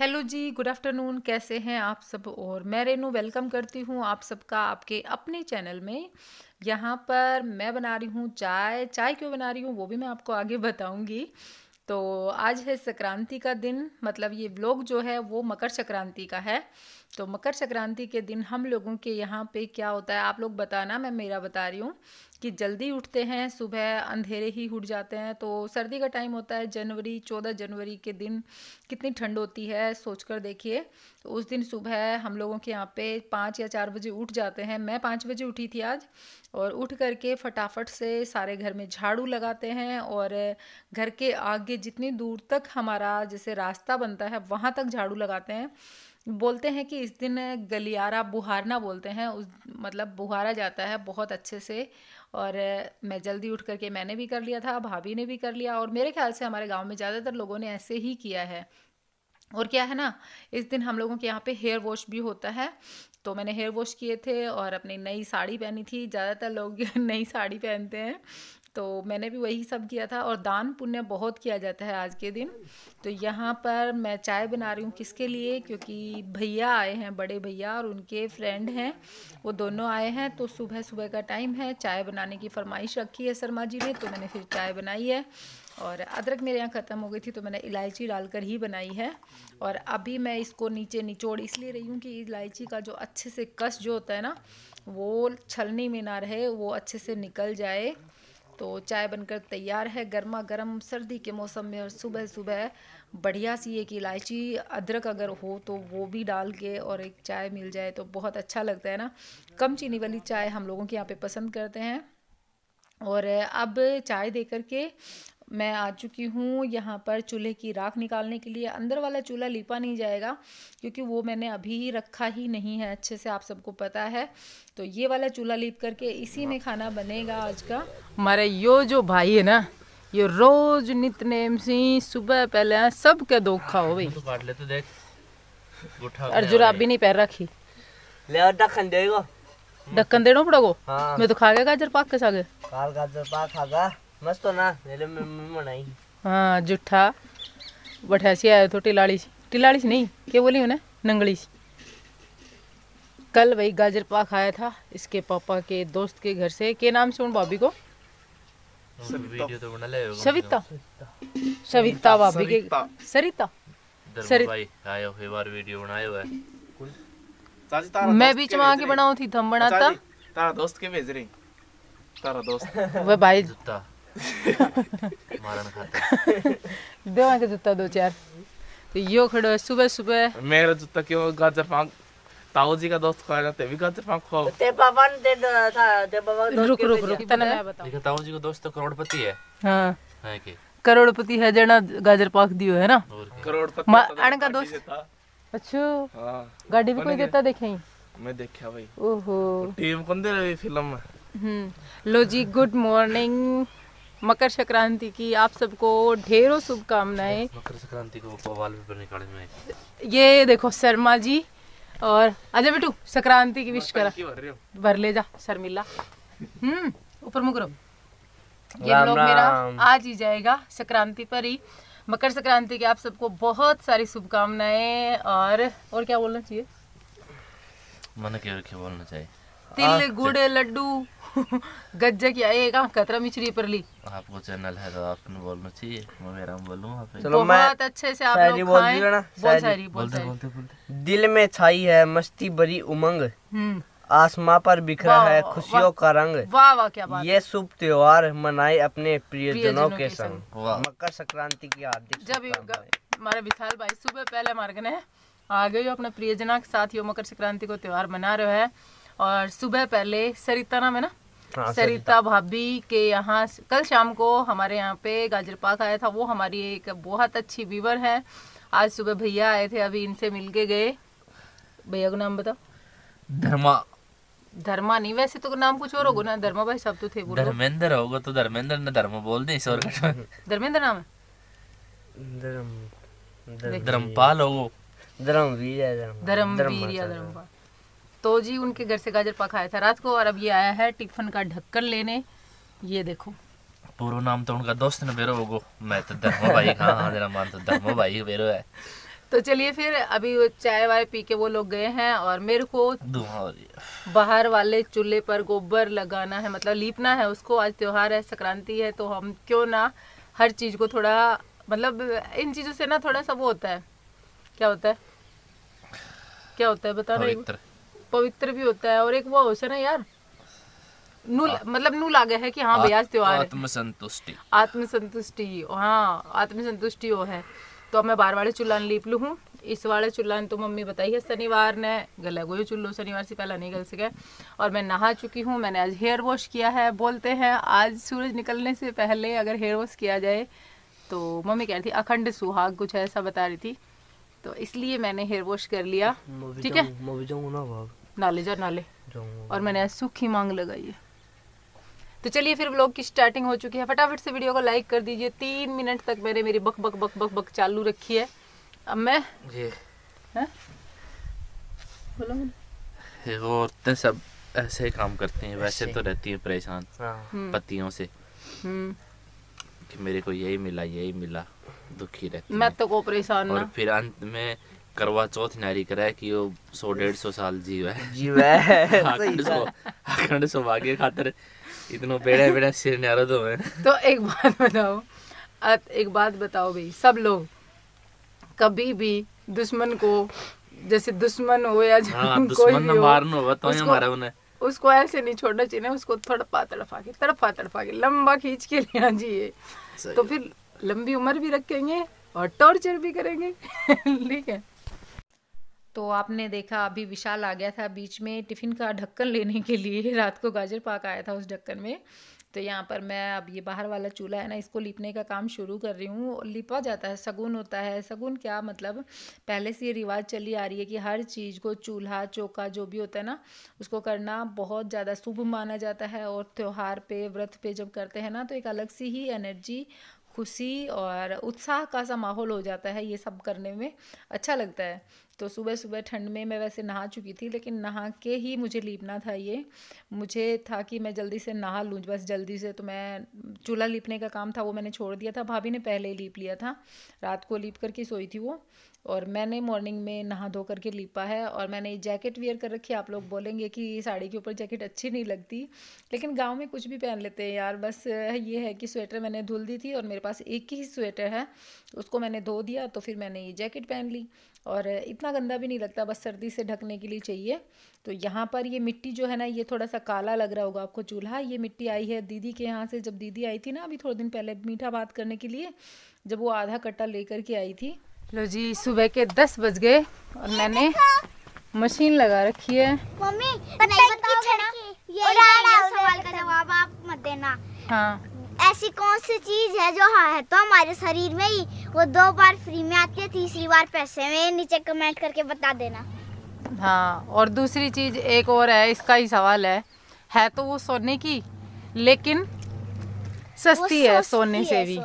Hello जी good afternoon कैसे हैं आप सब और मैं रेनू वेलकम करती हूँ आप सबका आपके अपने चैनल में यहाँ पर मैं बना रही हूँ चाय चाय क्यों बना रही हूँ वो भी मैं आपको आगे बताऊँगी तो आज है संक्रांति का दिन मतलब ये ब्लॉग जो है वो मकर संक्रांति का है तो मकर संक्रांति के दिन हम लोगों के यहाँ पे क्या होता है आप लोग बताना मैं मेरा बता रही हूँ कि जल्दी उठते हैं सुबह अंधेरे ही उठ जाते हैं तो सर्दी का टाइम होता है जनवरी चौदह जनवरी के दिन कितनी ठंड होती है सोच कर देखिए तो उस दिन सुबह हम लोगों के यहाँ पे पाँच या चार बजे उठ जाते हैं मैं पाँच बजे उठी थी आज और उठ करके फटाफट से सारे घर में झाड़ू लगाते हैं और घर के आगे जितनी दूर तक हमारा जैसे रास्ता बनता है वहाँ तक झाड़ू लगाते हैं बोलते हैं कि इस दिन गलियारा बुहारना बोलते हैं उस मतलब बुहारा जाता है बहुत अच्छे से और मैं जल्दी उठ करके मैंने भी कर लिया था भाभी ने भी कर लिया और मेरे ख्याल से हमारे गांव में ज़्यादातर लोगों ने ऐसे ही किया है और क्या है ना इस दिन हम लोगों के यहाँ पे हेयर वॉश भी होता है तो मैंने हेयर वॉश किए थे और अपनी नई साड़ी पहनी थी ज़्यादातर लोग नई साड़ी पहनते हैं तो मैंने भी वही सब किया था और दान पुण्य बहुत किया जाता है आज के दिन तो यहाँ पर मैं चाय बना रही हूँ किसके लिए क्योंकि भैया आए हैं बड़े भैया और उनके फ्रेंड हैं वो दोनों आए हैं तो सुबह सुबह का टाइम है चाय बनाने की फरमाइश रखी है शर्मा जी ने तो मैंने फिर चाय बनाई है और अदरक मेरे यहाँ ख़त्म हो गई थी तो मैंने इलायची डालकर ही बनाई है और अभी मैं इसको नीचे निचोड़ इसलिए रही हूँ कि इलायची का जो अच्छे से कस जो होता है ना वो छलनी में ना रहे वो अच्छे से निकल जाए तो चाय बनकर तैयार है गर्मा गर्म सर्दी के मौसम में और सुबह सुबह बढ़िया सी एक इलायची अदरक अगर हो तो वो भी डाल के और एक चाय मिल जाए तो बहुत अच्छा लगता है ना कम चीनी वाली चाय हम लोगों के यहाँ पे पसंद करते हैं और अब चाय दे कर के मैं आ चुकी हूँ यहाँ पर चूल्हे की राख निकालने के लिए अंदर वाला चूल्हा लिपा नहीं जाएगा क्योंकि वो मैंने अभी रखा ही नहीं है अच्छे से आप सबको पता है तो ये वाला चूल्हा लीप करके इसी में खाना बनेगा आज का हमारे यो जो भाई है ना ये रोज नित नेम से सुबह पहले सब के दो खाओ भाई तो और जुराबी नहीं पैर रखी ले ढक्कन देगा ढक्कन देना पड़ेगा हाँ। मैं तो खा गया गाजर पाक के सागे गाजर पाक खा गया मस्त हो ना मेरे मम्मी बनाई हाँ जूठा बठैसी आया तो टिलाड़ी सी टिलाड़ी सी नहीं क्या बोली उन्हें नंगड़ी सी कल वही गाजर पाक आया था इसके पापा के दोस्त के घर से के नाम से उन भाभी को सविता तो सविता भाभी के सरिता सरिता मैं बीच में आके बनाऊ थी थम तो बनाता तारा दोस्त के भेज रही तारा दोस्त वो भाई दो आके जूता दो चार तो यो खड़ो है सुबह सुबह मेरा जूता क्यों गाजर पाक ताऊ जी का दोस्त खाया जाते भी गाजर पाक खाओ ते पापा ने ते था ते पापा रुक रुक रुक तने मैं बताऊं देखो ताऊ जी का दोस्त तो करोड़पति है हां है कि करोड़पति है जना गाजर पाक दियो है ना करोड़पति अण का दोस्त अच्छा हां गाड़ी भी कोई देता देखे मैं देखा भाई ओहो टीम कौन दे रही फिल्म में हम्म लो जी गुड मॉर्निंग मकर संक्रांति की आप सबको ढेरों शुभकामनाएं मकर संक्रांति को बवाल भी बने में ये देखो शर्मा जी और अजय बेटू संक्रांति की विश करा भर ले जा शर्मिला हम्म ऊपर मुकरो ये ब्लॉग मेरा आज ही जाएगा संक्रांति पर ही मकर संक्रांति की आप सबको बहुत सारी शुभकामनाएं और और क्या बोलना चाहिए मन क्या बोलना चाहिए तिल गुड़ लड्डू गज्जा की आएगा कतरा मिचरी पर ली आपको चैनल है तो आपने बोलना चाहिए मैं मेरा बोलूं चलो मैं बहुत अच्छे से आप लोग बोल दी ना बोल सारी बोल बोलते बोलते बोलते दिल में छाई है मस्ती भरी उमंग हम्म। आसमां पर बिखरा है खुशियों का रंग वाह वाह क्या बात ये शुभ त्योहार मनाए अपने प्रियजनों के संग मकर संक्रांति की हार्दिक जब हमारे विशाल भाई सुबह पहले मार्ग ने आ गए अपने प्रियजना के साथ यो मकर संक्रांति को त्योहार मना रहे हैं और सुबह पहले सरिता नाम है ना हाँ, सरिता भाभी के यहाँ कल शाम को हमारे यहाँ पे गाजर पाक आया था वो हमारी एक बहुत अच्छी वीवर है आज सुबह भैया आए थे अभी इनसे मिल के गए भैया का नाम बताओ धर्मा धर्मा नहीं वैसे तो नाम कुछ और होगा ना धर्मा भाई सब तो थे धर्मेंद्र होगा तो धर्मेंद्र ने धर्मा बोल दे और धर्मेंद्र नाम है धर्म धर्मपाल हो धर्मवीर या धर्मपाल तो जी उनके घर से गाजर आया था रात को और अब ये आया है टिफिन का ढक्कन लेने ये देखो पूरा नाम तो उनका दोस्त ने बेरो होगो मैं तो धर्मो भाई हाँ हाँ मेरा मान तो धर्मो भाई बेरो है तो चलिए फिर अभी वो चाय वाय पी के वो लोग गए हैं और मेरे को बाहर वाले चूल्हे पर गोबर लगाना है मतलब लीपना है उसको आज त्योहार है संक्रांति है तो हम क्यों ना हर चीज़ को थोड़ा मतलब इन चीज़ों से ना थोड़ा सा वो होता है क्या होता है क्या होता है बता रहे पवित्र भी होता है और एक वो होता है ना यार नूल मतलब नूल आ गया है कि हाँ भैया त्योहार आत्मसंतुष्टि आत्मसंतुष्टि हाँ आत्मसंतुष्टि वो है तो मैं बार वाले चुल्लान लीप लू हूँ इस वाले चुल्लान तो मम्मी बताई है शनिवार ने गला गोई चुल्लो शनिवार से पहला नहीं गल सके और मैं नहा चुकी हूँ मैंने आज हेयर वॉश किया है बोलते हैं आज सूरज निकलने से पहले अगर हेयर वॉश किया जाए तो मम्मी कह रही थी अखंड सुहाग कुछ ऐसा बता रही थी तो इसलिए मैंने हेयर वॉश कर लिया ठीक है मैं भी जाऊंगा ना नाले जा नाले और मैंने सूखी मांग लगाई है तो चलिए फिर व्लॉग की स्टार्टिंग हो चुकी है फटाफट से वीडियो को लाइक कर दीजिए तीन मिनट तक मैंने मेरी बक बक बक बक बक चालू रखी है अब मैं ये बोलो औरतें सब ऐसे ही काम करते हैं वैसे तो रहती है परेशान हाँ। हम्म। पतियों से हम्म। कि मेरे को यही मिला यही मिला दुखी रहती मैं तो को परेशान और फिर अंत में करवा चौथ नारी करे कि वो सौ डेढ़ सौ साल जीव है अखंड सौभाग्य खातर इतनो बेड़े बेड़े सिर नारो दो है तो एक बात बताओ एक बात बताओ भाई सब लोग कभी भी दुश्मन को जैसे दुश्मन हो या हाँ, कोई भी हो, हो तो उसको, उन्हें उसको ऐसे नहीं छोड़ना चाहिए उसको तड़पा तड़फा के तड़फा तड़फा के लंबा खींच के लेना चाहिए तो फिर लंबी उम्र भी रखेंगे और टॉर्चर भी करेंगे ठीक है तो आपने देखा अभी विशाल आ गया था बीच में टिफ़िन का ढक्कन लेने के लिए रात को गाजर पाक आया था उस ढक्कन में तो यहाँ पर मैं अब ये बाहर वाला चूल्हा है ना इसको लिपने का काम शुरू कर रही हूँ लिपा जाता है सगुन होता है सगुन क्या मतलब पहले से ये रिवाज चली आ रही है कि हर चीज़ को चूल्हा चौका जो भी होता है ना उसको करना बहुत ज़्यादा शुभ माना जाता है और त्यौहार पे व्रत पे जब करते हैं ना तो एक अलग सी ही एनर्जी खुशी और उत्साह का सा माहौल हो जाता है ये सब करने में अच्छा लगता है तो सुबह सुबह ठंड में मैं वैसे नहा चुकी थी लेकिन नहा के ही मुझे लीपना था ये मुझे था कि मैं जल्दी से नहा लूँ बस जल्दी से तो मैं चूल्हा लीपने का काम था वो मैंने छोड़ दिया था भाभी ने पहले ही लीप लिया था रात को लीप करके सोई थी वो और मैंने मॉर्निंग में नहा धो करके लीपा है और मैंने जैकेट वेयर कर रखी है आप लोग बोलेंगे कि साड़ी के ऊपर जैकेट अच्छी नहीं लगती लेकिन गांव में कुछ भी पहन लेते हैं यार बस ये है कि स्वेटर मैंने धुल दी थी और मेरे पास एक ही स्वेटर है उसको मैंने धो दिया तो फिर मैंने ये जैकेट पहन ली और इतना गंदा भी नहीं लगता बस सर्दी से ढकने के लिए चाहिए तो यहाँ पर ये मिट्टी जो है ना ये थोड़ा सा काला लग रहा होगा आपको चूल्हा ये मिट्टी आई है दीदी के यहाँ से जब दीदी आई थी ना अभी थोड़े दिन पहले मीठा बात करने के लिए जब वो आधा कट्टा लेकर के आई थी लो जी सुबह के दस बज गए और मैंने मशीन लगा रखी है मम्मी बताओ ये सवाल का जवाब आप मत देना हाँ ऐसी कौन सी चीज है जो हाँ है तो हमारे शरीर में ही वो दो बार फ्री में आती है तीसरी बार पैसे में नीचे कमेंट करके बता देना हाँ और दूसरी चीज एक और है इसका ही सवाल है है तो वो सोने की लेकिन सस्ती है सोने से भी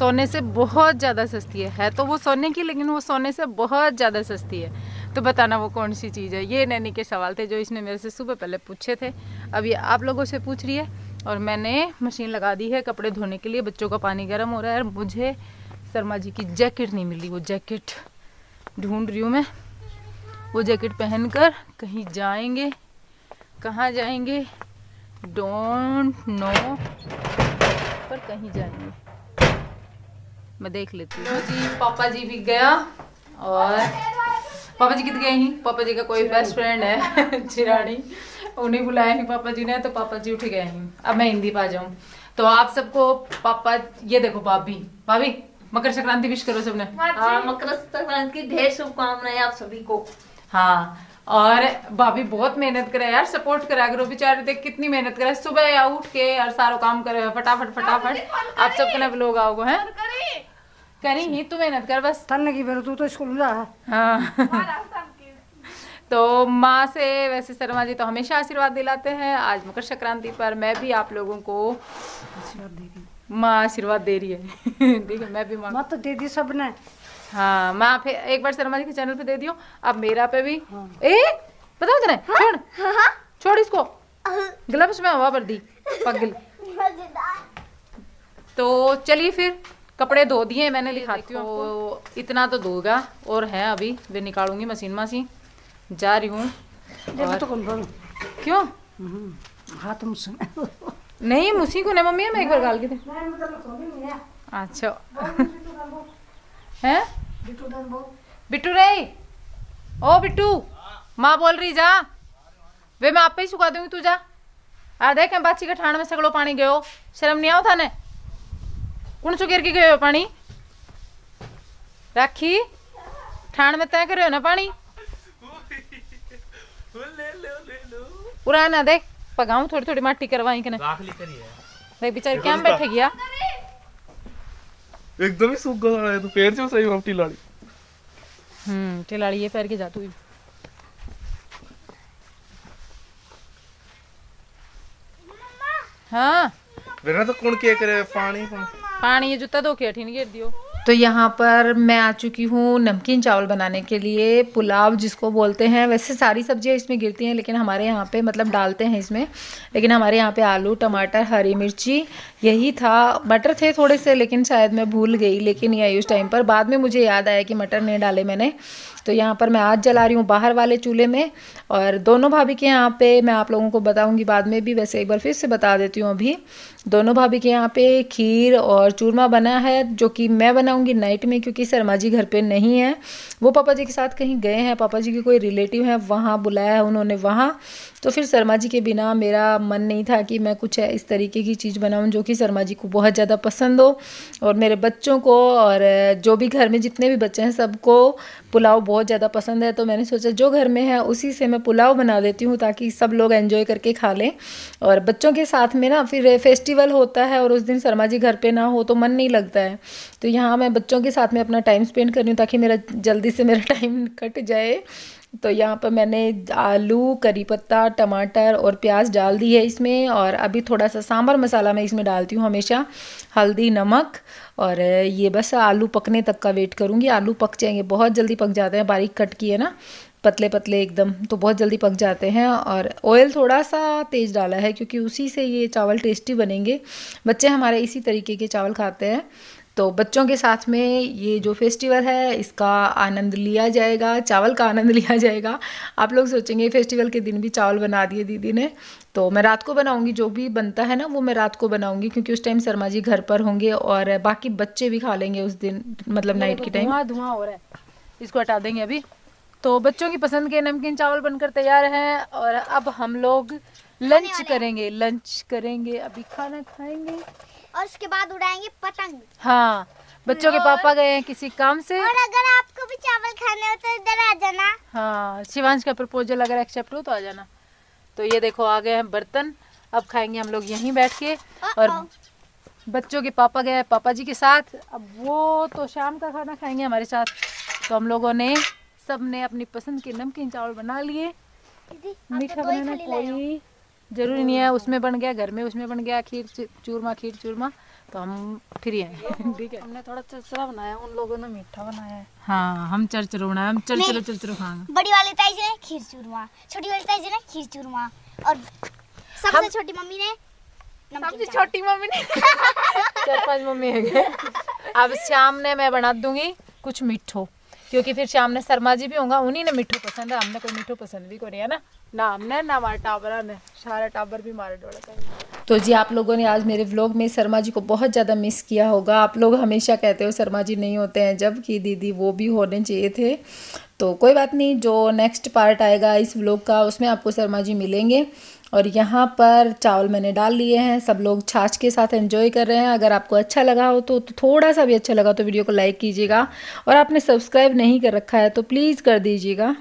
सोने से बहुत ज़्यादा सस्ती है, है तो वो सोने की लेकिन वो सोने से बहुत ज़्यादा सस्ती है तो बताना वो कौन सी चीज़ है ये नैनी के सवाल थे जो इसने मेरे से सुबह पहले पूछे थे अब ये आप लोगों से पूछ रही है और मैंने मशीन लगा दी है कपड़े धोने के लिए बच्चों का पानी गर्म हो रहा है और मुझे शर्मा जी की जैकेट नहीं मिली वो जैकेट ढूँढ रही हूँ मैं वो जैकेट कर कहीं जाएँगे कहाँ जाएंगे डोंट नो पर कहीं जाएंगे मैं देख लेती हूँ जी पापा जी भी गया और पापा जी कित गए ही पापा जी का कोई बेस्ट फ्रेंड है चिराड़ी उन्हें बुलाया ही पापा जी ने तो पापा जी उठ गए ही अब मैं हिंदी पा जाऊँ तो आप सबको पापा ये देखो भाभी भाभी मकर संक्रांति विश करो सबने हाँ हाँ, मकर संक्रांति की ढेर शुभकामनाएं आप सभी को हाँ और भाभी बहुत मेहनत करे यार सपोर्ट करा करो बेचारे देख कितनी मेहनत करे सुबह उठ के यार सारो काम करे फटाफट हाँ, फटाफट आप सबको ना ब्लॉग आओगे हैं करी ही तू मेहनत कर बस तन की बेरो तू तो स्कूल जा हां तो माँ से वैसे शर्मा जी तो हमेशा आशीर्वाद दिलाते हैं आज मकर संक्रांति पर मैं भी आप लोगों को आशीर्वाद दे रही माँ आशीर्वाद दे रही है ठीक है मैं भी माँ तो दे दी सबने हाँ माँ फिर एक बार शर्मा जी के चैनल पे दे दियो अब मेरा पे भी हाँ। ए बताओ तेरे हाँ, छोड़ हाँ, हाँ? छोड़ इसको ग्लव्स में हवा भर दी पगल तो चलिए फिर कपड़े धो दिए मैंने लिखाती हूँ इतना तो धोगा और है अभी वे निकालूंगी मशीन मसी जा रही हूँ और... तो क्यों हम्म, हाथ नहीं मुसी को नहीं मम्मी मैं एक बार गाल के दे मतलब तो अच्छा हैं बिट्टू रे ओ बिट्टू माँ बोल रही जा वे मैं आप ही सुखा दूंगी तू जा आ देख बाची के ठाण में सगड़ो पानी गयो शर्म नहीं आओ थाने कौन सुकेर की गयो पानी राखी ठाण में तय करो ना पानी पुराना देख पगाऊ थोड़ी थोड़ी माटी करवाई कने देख बेचारी क्या बैठे गया एकदम ही सूख गया तो पैर जो सही हम टिलाड़ी हम्म टिलाड़ी ये पैर के जा तू हाँ बिना तो कौन के करे पानी पानी पानी ये जूता दो के गिर दियो तो यहाँ पर मैं आ चुकी हूँ नमकीन चावल बनाने के लिए पुलाव जिसको बोलते हैं वैसे सारी सब्जियाँ इसमें गिरती हैं लेकिन हमारे यहाँ पे मतलब डालते हैं इसमें लेकिन हमारे यहाँ पे आलू टमाटर हरी मिर्ची यही था मटर थे थोड़े से लेकिन शायद मैं भूल गई लेकिन यही उस टाइम पर बाद में मुझे याद आया कि मटर नहीं डाले मैंने तो यहाँ पर मैं आज जला रही हूँ बाहर वाले चूल्हे में और दोनों भाभी के यहाँ पे मैं आप लोगों को बताऊँगी बाद में भी वैसे एक बार फिर से बता देती हूँ अभी दोनों भाभी के यहाँ पे खीर और चूरमा बना है जो कि मैं बनाऊँगी नाइट में क्योंकि शर्मा जी घर पर नहीं है वो पापा जी के साथ कहीं गए हैं पापा जी के कोई रिलेटिव हैं वहाँ बुलाया है उन्होंने वहाँ तो फिर शर्मा जी के बिना मेरा मन नहीं था कि मैं कुछ इस तरीके की चीज़ बनाऊँ जो कि शर्मा जी को बहुत ज़्यादा पसंद हो और मेरे बच्चों को और जो भी घर में जितने भी बच्चे हैं सबको पुलाव बहुत ज़्यादा पसंद है तो मैंने सोचा जो घर में है उसी से मैं पुलाव बना देती हूँ ताकि सब लोग एंजॉय करके खा लें और बच्चों के साथ में ना फिर फेस्टिवल होता है और उस दिन शर्मा जी घर पर ना हो तो मन नहीं लगता है तो यहाँ मैं बच्चों के साथ में अपना टाइम स्पेंड कर रही हूँ ताकि मेरा जल्दी से मेरा टाइम कट जाए तो यहाँ पर मैंने आलू करी पत्ता टमाटर और प्याज डाल दी है इसमें और अभी थोड़ा सा सांभर मसाला मैं इसमें डालती हूँ हमेशा हल्दी नमक और ये बस आलू पकने तक का वेट करूँगी आलू पक जाएंगे बहुत जल्दी पक जाते हैं बारीक कट किए ना पतले पतले एकदम तो बहुत जल्दी पक जाते हैं और ऑयल थोड़ा सा तेज़ डाला है क्योंकि उसी से ये चावल टेस्टी बनेंगे बच्चे हमारे इसी तरीके के चावल खाते हैं तो बच्चों के साथ में ये जो फेस्टिवल है इसका आनंद लिया जाएगा चावल का आनंद लिया जाएगा आप लोग सोचेंगे फेस्टिवल के दिन भी चावल बना दिए दीदी ने तो मैं रात को बनाऊंगी जो भी बनता है ना वो मैं रात को बनाऊंगी क्योंकि उस टाइम शर्मा जी घर पर होंगे और बाकी बच्चे भी खा लेंगे उस दिन मतलब नाइट के टाइम धुआं धुआं हो रहा है इसको हटा देंगे अभी तो बच्चों की पसंद के नमकीन चावल बनकर तैयार है और अब हम लोग लंच करेंगे लंच करेंगे अभी खाना खाएंगे और उसके बाद उड़ाएंगे पतंग हाँ बच्चों के पापा गए हैं किसी काम से और अगर आपको भी चावल खाने हो तो इधर आ जाना हाँ शिवांश का प्रपोजल अगर एक्सेप्ट हो तो आ जाना तो ये देखो आ गए हैं बर्तन अब खाएंगे हम लोग यहीं बैठ के और बच्चों के पापा गए पापा जी के साथ अब वो तो शाम का खाना खाएंगे हमारे साथ तो हम लोगों ने सब ने अपनी पसंद के नमकीन चावल बना लिए मीठा तो बनाना कोई जरूरी नहीं है तो उसमें बन गया घर में उसमें बन गया खीर चूरमा खीर चूरमा तो हम फिर हैं ठीक है हमने थोड़ा चरचरा बनाया उन लोगों ने मीठा बनाया हाँ हम चरचरो बनाया हम चरचरो चरचरो खाएंगे बड़ी वाली ताई जी ने खीर चूरमा छोटी वाली ताई जी ने खीर चूरमा और सबसे छोटी मम्मी ने सबसे छोटी मम्मी ने चार पांच मम्मी है अब शाम ने मैं बना दूंगी कुछ मिठो क्योंकि फिर शाम ने शर्मा जी भी होंगे उन्हीं ने मिठो पसंद है हमने कोई मिठो पसंद भी करी है ना ना ना भी तो जी आप लोगों ने आज मेरे व्लॉग में शर्मा जी को बहुत ज़्यादा मिस किया होगा आप लोग हमेशा कहते हो शर्मा जी नहीं होते हैं जबकि दीदी वो भी होने चाहिए थे तो कोई बात नहीं जो नेक्स्ट पार्ट आएगा इस व्लॉग का उसमें आपको शर्मा जी मिलेंगे और यहाँ पर चावल मैंने डाल लिए हैं सब लोग छाछ के साथ एंजॉय कर रहे हैं अगर आपको अच्छा लगा हो तो, तो थोड़ा सा भी अच्छा लगा तो वीडियो को लाइक कीजिएगा और आपने सब्सक्राइब नहीं कर रखा है तो प्लीज़ कर दीजिएगा